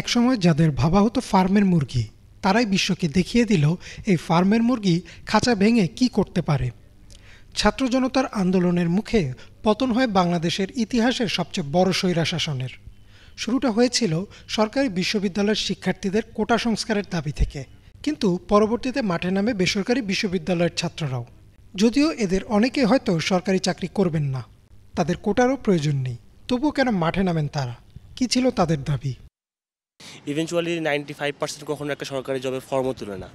একসময় যাদের ভাবা হতো ফার্মের মুরগি তারাই বিশ্বকে দেখিয়ে দিল এই ফার্মের মুরগি খাঁচা ভেঙে কি করতে পারে ছাত্র জনতার আন্দোলনের মুখে পতন হয় বাংলাদেশের ইতিহাসের সবচেয়ে বড় স্বৈরা শাসনের শুরুটা হয়েছিল সরকারি বিশ্ববিদ্যালয়ের শিক্ষার্থীদের কোটা সংস্কারের দাবি থেকে কিন্তু পরবর্তীতে মাঠে নামে বেসরকারি বিশ্ববিদ্যালয়ের ছাত্ররাও যদিও এদের অনেকে হয়তো সরকারি চাকরি করবেন না তাদের কোটারও প্রয়োজন নেই তবুও কেন মাঠে নামেন তারা কি ছিল তাদের দাবি ইভেনচুয়ালি নাইনটি ফাইভ পার্সেন্ট কখনো একটা সরকারি জবে ফর্মও তুলে না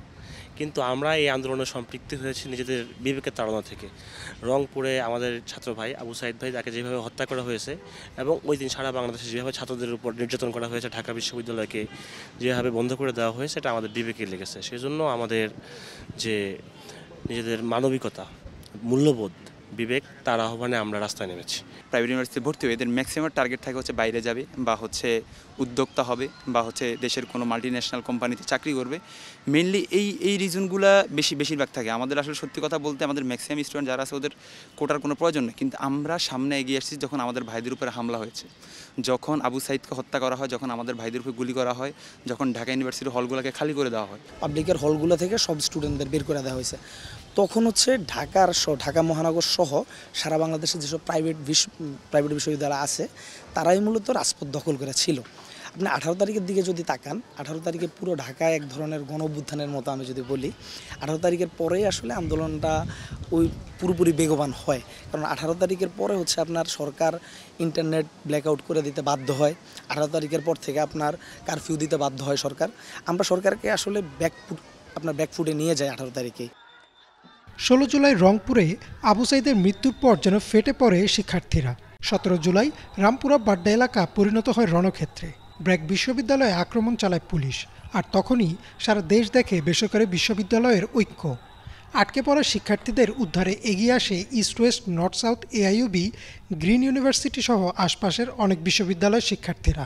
কিন্তু আমরা এই আন্দোলনে সম্পৃক্ত হয়েছি নিজেদের বিবেকের তাড়না থেকে রংপুরে আমাদের ছাত্র ভাই আবু সাইদ ভাই তাকে যেভাবে হত্যা করা হয়েছে এবং ওই দিন সারা বাংলাদেশে যেভাবে ছাত্রদের উপর নির্যাতন করা হয়েছে ঢাকা বিশ্ববিদ্যালয়কে যেভাবে বন্ধ করে দেওয়া হয়েছে এটা আমাদের বিবেকে লেগেছে সেজন্য আমাদের যে নিজেদের মানবিকতা মূল্যবোধ বিবেক তার আহ্বানে আমরা রাস্তায় নেমেছি প্রাইভেট ইউনিভার্সিটি ভর্তি হয়ে এদের ম্যাক্সিমাম টার্গেট থাকে হচ্ছে বাইরে যাবে বা হচ্ছে উদ্যোক্তা হবে বা হচ্ছে দেশের কোনো মাল্টি ন্যাশনাল কোম্পানিতে চাকরি করবে মেনলি এই এই রিজনগুলো বেশি বেশিরভাগ থাকে আমাদের আসলে সত্যি কথা বলতে আমাদের ম্যাক্সিমাম স্টুডেন্ট যারা আছে ওদের কোটার কোনো প্রয়োজন নেই কিন্তু আমরা সামনে এগিয়ে আসছি যখন আমাদের ভাইদের উপরে হামলা হয়েছে যখন আবু সাইদকে হত্যা করা হয় যখন আমাদের ভাইদের উপরে গুলি করা হয় যখন ঢাকা ইউনিভার্সিটির হলগুলোকে খালি করে দেওয়া হয় পাবলিকের হলগুলো থেকে সব স্টুডেন্টদের বের করে দেওয়া হয়েছে তখন হচ্ছে ঢাকার ঢাকা মহানগর সহ সারা বাংলাদেশে যেসব প্রাইভেট বিশ্ব প্রাইভেট বিশ্ববিদ্যালয় আছে তারাই মূলত রাজপথ দখল করে ছিল আপনি আঠারো তারিখের দিকে যদি তাকান আঠারো তারিখে পুরো ঢাকায় এক ধরনের গণবুত্থানের মতো আমি যদি বলি আঠারো তারিখের পরেই আসলে আন্দোলনটা ওই পুরোপুরি বেগবান হয় কারণ আঠারো তারিখের পরে হচ্ছে আপনার সরকার ইন্টারনেট ব্ল্যাকআউট করে দিতে বাধ্য হয় আঠারো তারিখের পর থেকে আপনার কারফিউ দিতে বাধ্য হয় সরকার আমরা সরকারকে আসলে ব্যাকফুট আপনার ব্যাকফুটে নিয়ে যাই আঠারো তারিখে ষোলো জুলাই রংপুরে আবু সাইদের মৃত্যুর পর যেন ফেটে পড়ে শিক্ষার্থীরা সতেরো জুলাই রামপুরা বাড্ডা এলাকা পরিণত হয় রণক্ষেত্রে ব্র্যাক বিশ্ববিদ্যালয়ে আক্রমণ চালায় পুলিশ আর তখনই সারা দেশ দেখে বেসরকারি বিশ্ববিদ্যালয়ের ঐক্য আটকে পড়া শিক্ষার্থীদের উদ্ধারে এগিয়ে আসে East West North South AIUB Green University সহ আশপাশের অনেক বিশ্ববিদ্যালয়ের শিক্ষার্থীরা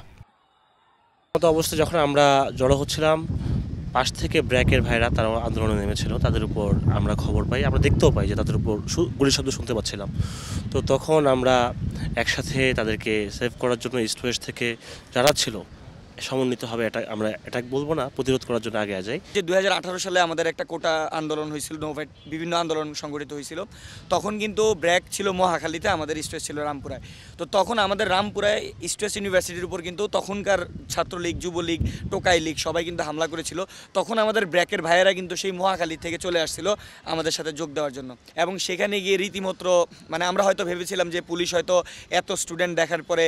অবস্থা যখন আমরা জড়ো হচ্ছিলাম পাশ থেকে ব্র্যাকের ভাইরা তারা আন্দোলনে নেমেছিল তাদের উপর আমরা খবর পাই আমরা দেখতেও পাই যে তাদের উপর গুলির শব্দ শুনতে পাচ্ছিলাম তো তখন আমরা একসাথে তাদেরকে সেভ করার জন্য ইস্ট ওয়েস্ট থেকে যারা ছিল সমন্বিত হবে এটা আমরা এটা বলবো না প্রতিরোধ করার জন্য আগে যাই যে দু সালে আমাদের একটা কোটা আন্দোলন হয়েছিল নোভেট বিভিন্ন আন্দোলন সংগঠিত হয়েছিল তখন কিন্তু ব্র্যাক ছিল মহাখালীতে আমাদের স্টেজ ছিল রামপুরায় তো তখন আমাদের রামপুরায় স্টেস ইউনিভার্সিটির উপর কিন্তু তখনকার ছাত্রলীগ যুবলীগ টোকাই লীগ সবাই কিন্তু হামলা করেছিল তখন আমাদের ব্র্যাকের ভাইয়েরা কিন্তু সেই মহাখালী থেকে চলে আসছিল আমাদের সাথে যোগ দেওয়ার জন্য এবং সেখানে গিয়ে রীতিমতো মানে আমরা হয়তো ভেবেছিলাম যে পুলিশ হয়তো এত স্টুডেন্ট দেখার পরে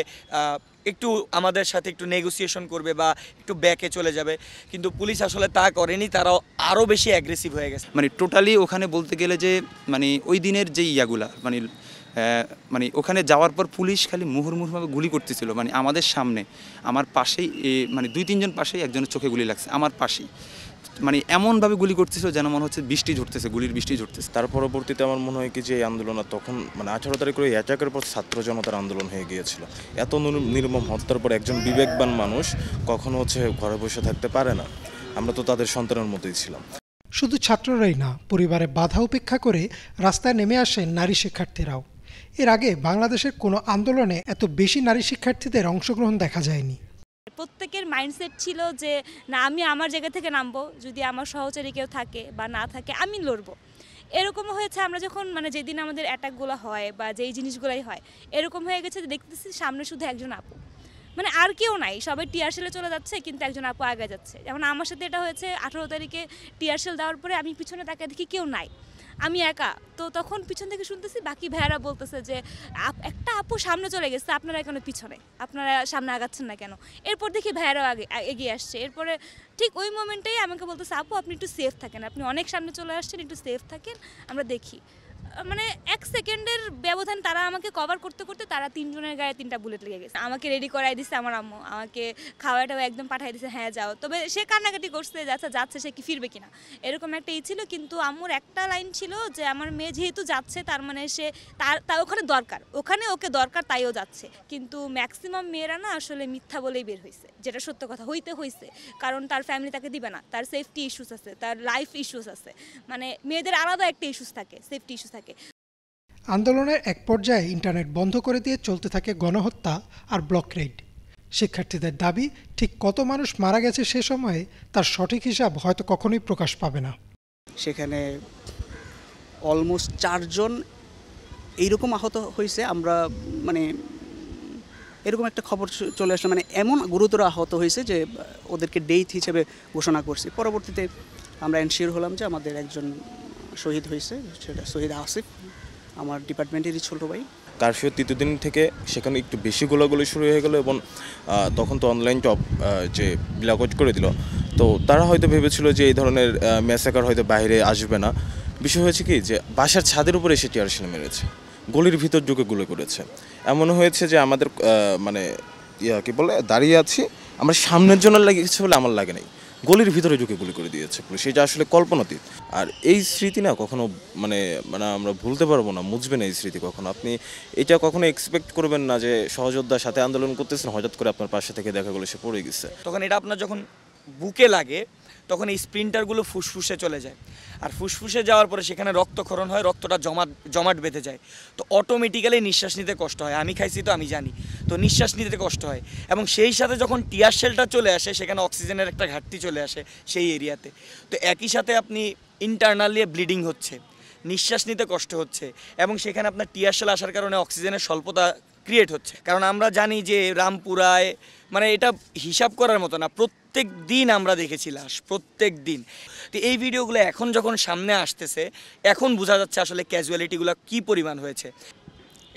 একটু আমাদের সাথে একটু নেগোসিয়েশন করবে বা একটু ব্যাকে চলে যাবে কিন্তু পুলিশ আসলে তা করেনি তারাও আরও বেশি অ্যাগ্রেসিভ হয়ে গেছে মানে টোটালি ওখানে বলতে গেলে যে মানে ওই দিনের যে ইয়াগুলা মানে মানে ওখানে যাওয়ার পর পুলিশ খালি মুহুর্মুহুভাবে গুলি করতেছিল মানে আমাদের সামনে আমার পাশেই মানে দুই তিনজন পাশেই একজনের চোখে গুলি লাগছে আমার পাশেই মানে এমনভাবে গুলি করতেছিল যেন মনে হচ্ছে বৃষ্টি ঝরতেছে গুলির বৃষ্টি ঝরতেছে তার পরবর্তীতে আমার মনে হয় কি যে এই আন্দোলন তখন মানে আঠারো তারিখ করে অ্যাটাকের পর ছাত্র জনতার আন্দোলন হয়ে গিয়েছিল এত নির্মম হত্যার পর একজন বিবেকবান মানুষ কখনো হচ্ছে ঘরে বসে থাকতে পারে না আমরা তো তাদের সন্তানের মতোই ছিলাম শুধু ছাত্ররাই না পরিবারে বাধা উপেক্ষা করে রাস্তায় নেমে আসেন নারী শিক্ষার্থীরাও এর আগে বাংলাদেশের কোনো আন্দোলনে এত বেশি নারী শিক্ষার্থীদের অংশগ্রহণ দেখা যায়নি প্রত্যেকের মাইন্ডসেট ছিল যে না আমি আমার জায়গা থেকে নামবো যদি আমার সহচারী কেউ থাকে বা না থাকে আমি লড়বো এরকম হয়েছে আমরা যখন মানে যেদিন আমাদের অ্যাটাকগুলো হয় বা যেই জিনিসগুলোই হয় এরকম হয়ে গেছে যে দেখতেছি সামনে শুধু একজন আপু মানে আর কেউ নাই সবাই টিয়ারশেলে চলে যাচ্ছে কিন্তু একজন আপু আগে যাচ্ছে যেমন আমার সাথে এটা হয়েছে আঠেরো তারিখে টিয়ারশেল দেওয়ার পরে আমি পিছনে তাকে দেখি কেউ নাই আমি একা তো তখন পিছন থেকে শুনতেছি বাকি ভাইয়ারা বলতেছে যে একটা আপু সামনে চলে গেছে আপনারা কেন পিছনে আপনারা সামনে আগাচ্ছেন না কেন এরপর দেখি ভাইয়ারাও আগে এগিয়ে আসছে এরপরে ঠিক ওই মোমেন্টেই আমাকে বলতেছে আপু আপনি একটু সেফ থাকেন আপনি অনেক সামনে চলে আসছেন একটু সেফ থাকেন আমরা দেখি মানে এক সেকেন্ডের ব্যবধান তারা আমাকে কভার করতে করতে তারা তিনজনের গায়ে তিনটা বুলেট লেগে গেছে আমাকে রেডি করাই দিছে আমার আম্মু আমাকে খাওয়াটাও একদম পাঠাই দিছে হ্যাঁ যাও তবে সে কান্নাকাটি করছে যাচ্ছে যাচ্ছে সে কি ফিরবে কিনা এরকম একটা ই ছিল কিন্তু আম্মুর একটা লাইন ছিল যে আমার মেয়ে যেহেতু যাচ্ছে তার মানে সে তার তা ওখানে দরকার ওখানে ওকে দরকার তাইও যাচ্ছে কিন্তু ম্যাক্সিমাম মেয়েরা না আসলে মিথ্যা বলেই বের হয়েছে যেটা সত্য কথা হইতে হইছে কারণ তার ফ্যামিলি তাকে দিবে না তার সেফটি ইস্যুস আছে তার লাইফ ইস্যুস আছে মানে মেয়েদের আলাদা একটা ইস্যুস থাকে সেফটি ইস্যু থাকে আন্দোলনের এক পর্যায়ে ইন্টারনেট বন্ধ করে দিয়ে চলতে থাকে গণহত্যা আর ব্লক রেড শিক্ষার্থীদের দাবি ঠিক কত মানুষ মারা গেছে সে সময়ে তার সঠিক হিসাব হয়তো কখনোই প্রকাশ পাবে না সেখানে অলমোস্ট চারজন এইরকম আহত হয়েছে আমরা মানে এরকম একটা খবর চলে আসলো মানে এমন গুরুতর আহত হয়েছে যে ওদেরকে ডেইথ হিসেবে ঘোষণা করছি পরবর্তীতে আমরা এনশিওর হলাম যে আমাদের একজন শহীদ হয়েছে সেটা শহীদ আসিফ আমার ডিপার্টমেন্টেরই ছোটো ভাই কারফিউ তৃতীয় দিন থেকে সেখানে একটু বেশি গোলাগুলি শুরু হয়ে গেলো এবং তখন তো অনলাইন টপ যে ব্লকআউট করে দিল তো তারা হয়তো ভেবেছিল যে এই ধরনের মেসাকার হয়তো বাইরে আসবে না বিষয় হয়েছে কি যে বাসার ছাদের উপরে এসে টিয়ারশিল মেরেছে গলির ভিতর যুগে গুলো করেছে এমনও হয়েছে যে আমাদের মানে ইয়া কী বলে দাঁড়িয়ে আছি আমার সামনের জন্য লেগেছে বলে আমার লাগে নাই গলির ভিতরে ঢুকে গুলি করে দিয়েছে পুলিশ এটা আসলে কল্পনাতীত আর এই স্মৃতি না কখনো মানে মানে আমরা ভুলতে পারবো না মুছবেন এই স্মৃতি কখনো আপনি এটা কখনো এক্সপেক্ট করবেন না যে সহযোদ্ধার সাথে আন্দোলন করতেছেন হঠাৎ করে আপনার পাশে থেকে দেখা গেলো সে পড়ে গেছে তখন এটা আপনার যখন বুকে লাগে তখন এই স্প্রিন্টারগুলো ফুসফুসে চলে যায় আর ফুসফুসে যাওয়ার পরে সেখানে রক্তক্ষরণ হয় রক্তটা জমাট জমাট বেঁধে যায় তো অটোমেটিক্যালি নিঃশ্বাস নিতে কষ্ট হয় আমি খাইছি তো আমি জানি তো নিঃশ্বাস নিতে কষ্ট হয় এবং সেই সাথে যখন টিয়ার সেলটা চলে আসে সেখানে অক্সিজেনের একটা ঘাটতি চলে আসে সেই এরিয়াতে তো একই সাথে আপনি ইন্টারনালি ব্লিডিং হচ্ছে নিঃশ্বাস নিতে কষ্ট হচ্ছে এবং সেখানে আপনার টিয়ার সেল আসার কারণে অক্সিজেনের স্বল্পতা ক্রিয়েট হচ্ছে কারণ আমরা জানি যে রামপুরায় মানে এটা হিসাব করার মতো না প্রত্যেক দিন আমরা দেখেছি লাশ প্রত্যেক দিন তো এই ভিডিওগুলো এখন যখন সামনে আসতেছে এখন বোঝা যাচ্ছে আসলে ক্যাজুয়ালিটিগুলো কি পরিমাণ হয়েছে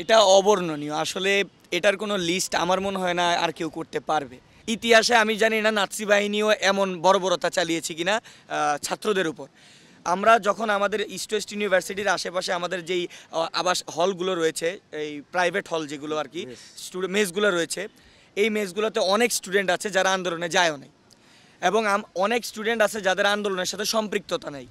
এটা অবর্ণনীয় আসলে এটার কোনো লিস্ট আমার মনে হয় না আর কেউ করতে পারবে ইতিহাসে আমি জানি না নাৎসি বাহিনীও এমন বর্বরতা চালিয়েছে কিনা ছাত্রদের উপর আমরা যখন আমাদের ইস্ট ওয়েস্ট ইউনিভার্সিটির আশেপাশে আমাদের যেই আবাস হলগুলো রয়েছে এই প্রাইভেট হল যেগুলো আর কি স্টুডেন্ট মেসগুলো রয়েছে এই মেসগুলোতে অনেক স্টুডেন্ট আছে যারা আন্দোলনে যায়ও নেই এবং অনেক স্টুডেন্ট আছে যাদের আন্দোলনের সাথে সম্পৃক্ততা নেই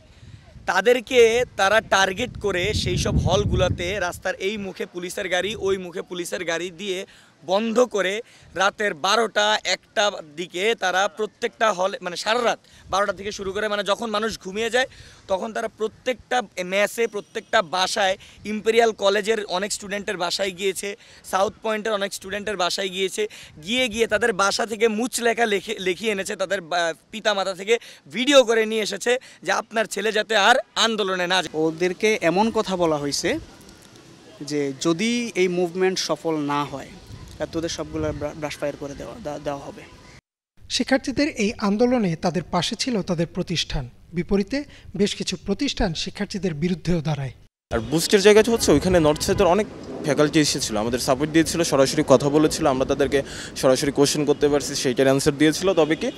তাদেরকে তারা টার্গেট করে সেই সব হলগুলোতে রাস্তার এই মুখে পুলিশের গাড়ি ওই মুখে পুলিশের গাড়ি দিয়ে বন্ধ করে রাতের বারোটা একটা দিকে তারা প্রত্যেকটা হলে মানে সারা রাত বারোটা থেকে শুরু করে মানে যখন মানুষ ঘুমিয়ে যায় তখন তারা প্রত্যেকটা ম্যাচে প্রত্যেকটা বাসায় ইম্পেরিয়াল কলেজের অনেক স্টুডেন্টের বাসায় গিয়েছে সাউথ পয়েন্টের অনেক স্টুডেন্টের বাসায় গিয়েছে গিয়ে গিয়ে তাদের বাসা থেকে মুচ লেখা লেখে লিখিয়ে এনেছে তাদের পিতা মাতা থেকে ভিডিও করে নিয়ে এসেছে যে আপনার ছেলে যাতে আর আন্দোলনে না ওদেরকে এমন কথা বলা হয়েছে যে যদি এই মুভমেন্ট সফল না হয় তোদের সবগুলো ব্রাশ ফায়ার করে দেওয়া দেওয়া হবে শিক্ষার্থীদের এই আন্দোলনে তাদের পাশে ছিল তাদের প্রতিষ্ঠান বিপরীতে বেশ কিছু প্রতিষ্ঠান শিক্ষার্থীদের বিরুদ্ধেও দাঁড়ায় আর বুস্টের জায়গা হচ্ছে ওইখানে নর্থ সাইডের অনেক ফ্যাকাল্টি এসেছিলো আমাদের সাপোর্ট দিয়েছিল সরাসরি কথা বলেছিল আমরা তাদেরকে সরাসরি কোশ্চেন করতে পারছি সেইটার অ্যান্সার দিয়েছিল তবে কি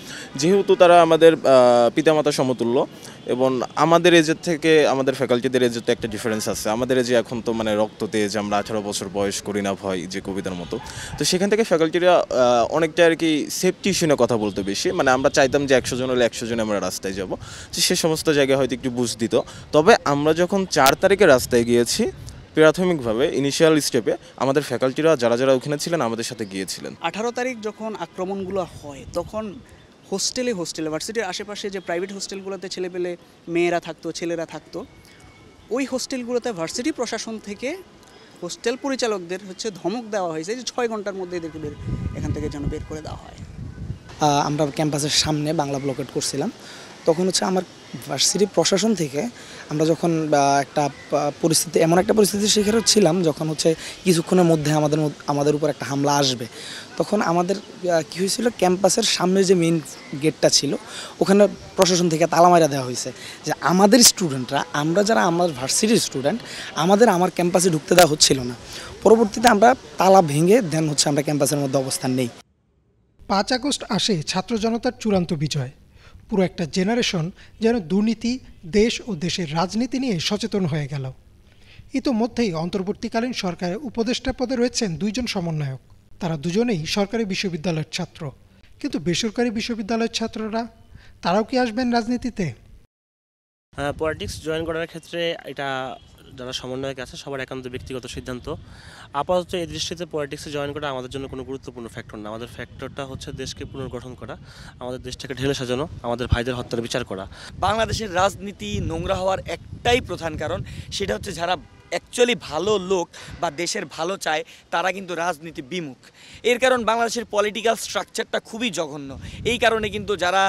যেহেতু তারা আমাদের পিতামাতা সমতুল্য এবং আমাদের এজের থেকে আমাদের ফ্যাকাল্টিদের এজের তো একটা ডিফারেন্স আছে আমাদের এজে এখন তো মানে রক্ত তেজ আমরা আঠারো বছর বয়স করি না ভয় যে কবিতার মতো তো সেখান থেকে ফ্যাকাল্টিরা অনেকটা আর কি সেফটি ইস্যু কথা বলতে বেশি মানে আমরা চাইতাম যে একশো জন হলে একশো জনে আমরা রাস্তায় যাব সে সমস্ত জায়গায় হয়তো একটু বুঝ দিত তবে আমরা যখন চার তারিখে রাস্তায় গিয়েছি প্রাথমিকভাবে ইনিশিয়াল স্টেপে আমাদের ফ্যাকাল্টিরা যারা যারা ওখানে ছিলেন আমাদের সাথে গিয়েছিলেন আঠারো তারিখ যখন আক্রমণগুলো হয় তখন হোস্টেলে হোস্টেলে ভার্সিটির আশেপাশে যে প্রাইভেট হোস্টেলগুলোতে ছেলেপেলে মেয়েরা থাকতো ছেলেরা থাকতো ওই হোস্টেলগুলোতে ভার্সিটি প্রশাসন থেকে হোস্টেল পরিচালকদের হচ্ছে ধমক দেওয়া হয়েছে যে ছয় ঘন্টার মধ্যে এদেরকে বের এখান থেকে যেন বের করে দেওয়া হয় আমরা ক্যাম্পাসের সামনে বাংলা ব্লকেট করছিলাম তখন হচ্ছে আমার ভার্সিটি প্রশাসন থেকে আমরা যখন একটা পরিস্থিতি এমন একটা পরিস্থিতির শিকার ছিলাম যখন হচ্ছে কিছুক্ষণের মধ্যে আমাদের আমাদের উপর একটা হামলা আসবে তখন আমাদের কী হয়েছিলো ক্যাম্পাসের সামনে যে মেইন গেটটা ছিল ওখানে প্রশাসন থেকে তালামাইরা দেওয়া হয়েছে যে আমাদের স্টুডেন্টরা আমরা যারা আমার ভার্সিটির স্টুডেন্ট আমাদের আমার ক্যাম্পাসে ঢুকতে দেওয়া হচ্ছিল না পরবর্তীতে আমরা তালা ভেঙে দেন হচ্ছে আমরা ক্যাম্পাসের মধ্যে অবস্থান নেই পাঁচ আগস্ট আসে ছাত্র জনতার চূড়ান্ত বিজয় পুরো একটা জেনারেশন যেন দুর্নীতি দেশ ও দেশের রাজনীতি নিয়ে সচেতন হয়ে গেল ইতোমধ্যেই অন্তর্বর্তীকালীন সরকারের উপদেষ্টা পদে রয়েছেন দুইজন সমন্বয়ক তারা দুজনেই সরকারি বিশ্ববিদ্যালয়ের ছাত্র কিন্তু বেসরকারি বিশ্ববিদ্যালয়ের ছাত্ররা তারাও কি আসবেন রাজনীতিতে পলিটিক্স হ্যাঁ, জয়েন করার ক্ষেত্রে এটা যারা সমন্বয়ক আছে সবার একান্ত ব্যক্তিগত সিদ্ধান্ত আপাতত এই দৃষ্টিতে পলিটিক্সে জয়েন করা আমাদের জন্য কোনো গুরুত্বপূর্ণ ফ্যাক্টর না আমাদের ফ্যাক্টরটা হচ্ছে দেশকে পুনর্গঠন করা আমাদের দেশটাকে ঢেলে সাজানো আমাদের ভাইদের হত্যার বিচার করা বাংলাদেশের রাজনীতি নোংরা হওয়ার একটাই প্রধান কারণ সেটা হচ্ছে যারা অ্যাকচুয়ালি ভালো লোক বা দেশের ভালো চায় তারা কিন্তু রাজনীতি বিমুখ এর কারণ বাংলাদেশের পলিটিক্যাল স্ট্রাকচারটা খুবই জঘন্য এই কারণে কিন্তু যারা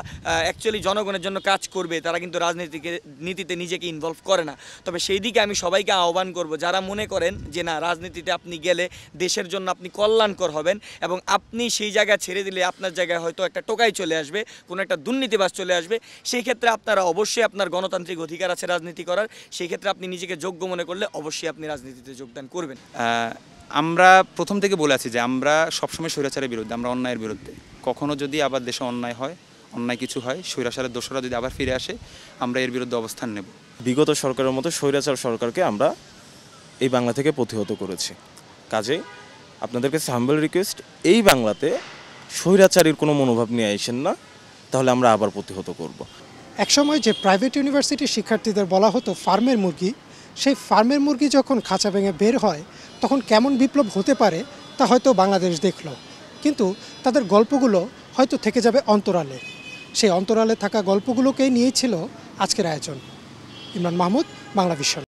অ্যাকচুয়ালি জনগণের জন্য কাজ করবে তারা কিন্তু রাজনীতিকে নীতিতে নিজেকে ইনভলভ করে না তবে সেই দিকে আমি সবাইকে আহ্বান করব যারা মনে করেন যে না রাজনীতিতে আপনি গেলে দেশের জন্য আপনি কল্যাণকর হবেন এবং আপনি সেই জায়গা ছেড়ে দিলে আপনার জায়গায় হয়তো একটা টোকাই চলে আসবে কোনো একটা দুর্নীতিবাস চলে আসবে সেই ক্ষেত্রে আপনারা অবশ্যই আপনার গণতান্ত্রিক অধিকার আছে রাজনীতি করার সেই ক্ষেত্রে আপনি নিজেকে যোগ্য মনে করলে অবশ্যই অবশ্যই আপনি রাজনীতিতে যোগদান করবেন আমরা প্রথম থেকে বলে আছি যে আমরা সবসময় স্বৈরাচারের বিরুদ্ধে আমরা অন্যায়ের বিরুদ্ধে কখনো যদি আবার দেশে অন্যায় হয় অন্যায় কিছু হয় স্বৈরাচারের দোষরা যদি আবার ফিরে আসে আমরা এর বিরুদ্ধে অবস্থান নেব বিগত সরকারের মতো স্বৈরাচার সরকারকে আমরা এই বাংলা থেকে প্রতিহত করেছি কাজে আপনাদের কাছে হাম্বল রিকোয়েস্ট এই বাংলাতে স্বৈরাচারীর কোনো মনোভাব নিয়ে আসেন না তাহলে আমরা আবার প্রতিহত করব একসময় যে প্রাইভেট ইউনিভার্সিটির শিক্ষার্থীদের বলা হতো ফার্মের মুরগি সেই ফার্মের মুরগি যখন খাঁচা ভেঙে বের হয় তখন কেমন বিপ্লব হতে পারে তা হয়তো বাংলাদেশ দেখল কিন্তু তাদের গল্পগুলো হয়তো থেকে যাবে অন্তরালে সেই অন্তরালে থাকা গল্পগুলোকেই নিয়েছিল আজকের আয়োজন ইমরান মাহমুদ বাংলা বিশ্ব